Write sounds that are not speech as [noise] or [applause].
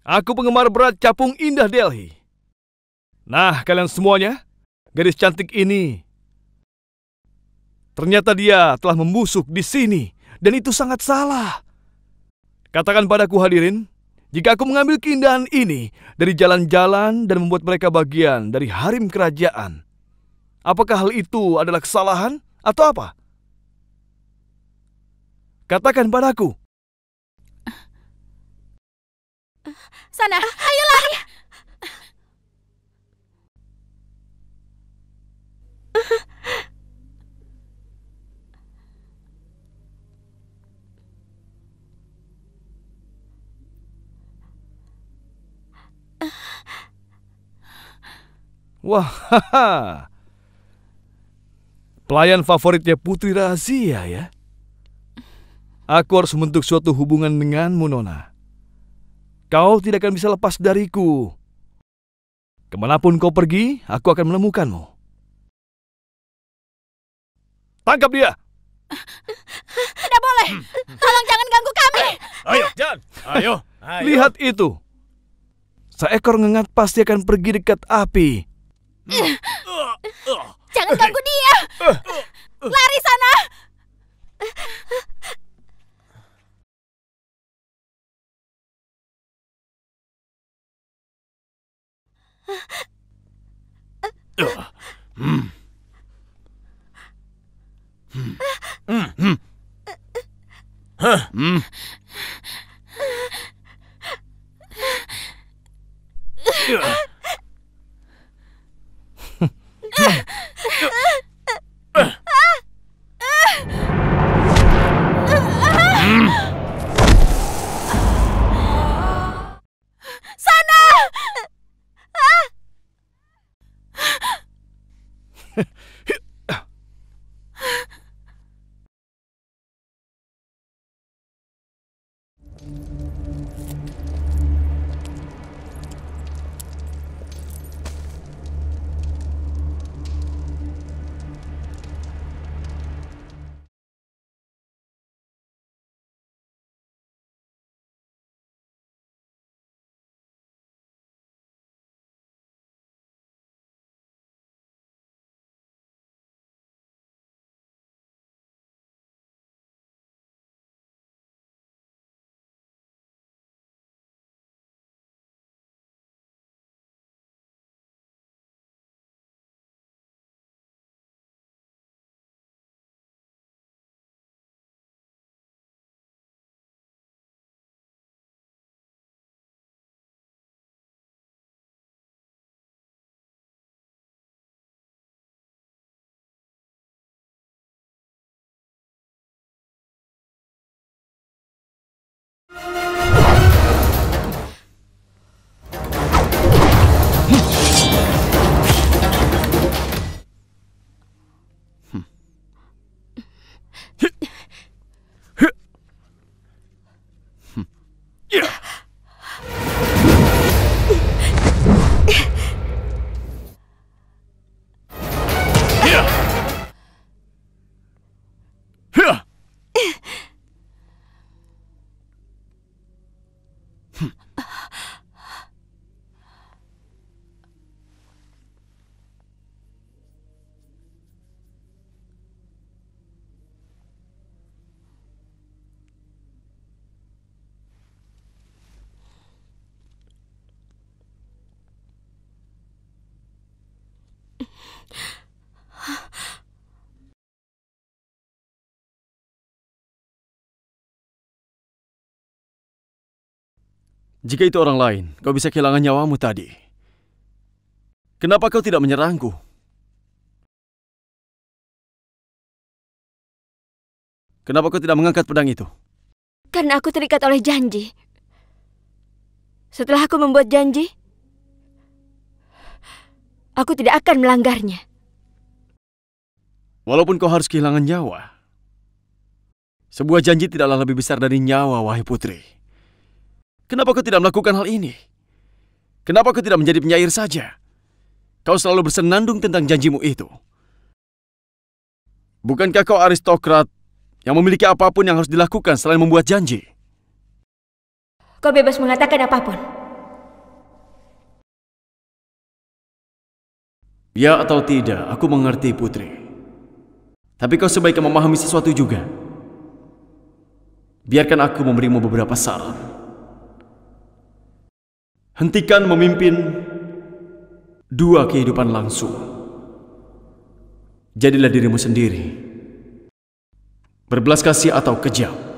Aku penggemar berat capung indah Delhi. Nah, kalian semuanya, gadis cantik ini. Ternyata dia telah membusuk di sini, dan itu sangat salah. Katakan padaku hadirin, jika aku mengambil keindahan ini dari jalan-jalan dan membuat mereka bagian dari harim kerajaan, apakah hal itu adalah kesalahan atau apa? Katakan padaku. Wah, haha. Pelayan favoritnya Putri Rahasia ya. Aku harus membentuk suatu hubungan denganmu, Nona. Kau tidak akan bisa lepas dariku. Kemanapun kau pergi, aku akan menemukanmu. Tangkap dia! Tidak boleh! Tolong jangan ganggu kami! Ayo, jangan. Ayo! Ayo. Lihat itu! Seekor ngengat pasti akan pergi dekat api. Jangan ganggu dia. Lari sana. Hmm. Sana! [laughs] Jika itu orang lain, kau bisa kehilangan nyawamu tadi. Kenapa kau tidak menyerangku? Kenapa kau tidak mengangkat pedang itu? Karena aku terikat oleh janji. Setelah aku membuat janji, aku tidak akan melanggarnya. Walaupun kau harus kehilangan nyawa, sebuah janji tidaklah lebih besar dari nyawa, wahai putri. Kenapa kau tidak melakukan hal ini? Kenapa kau tidak menjadi penyair saja? Kau selalu bersenandung tentang janjimu itu. Bukankah kau aristokrat yang memiliki apapun yang harus dilakukan selain membuat janji? Kau bebas mengatakan apapun. Ya atau tidak, aku mengerti putri. Tapi kau sebaiknya memahami sesuatu juga. Biarkan aku memberimu beberapa saran. Hentikan memimpin dua kehidupan langsung. Jadilah dirimu sendiri. Berbelas kasih atau kejam.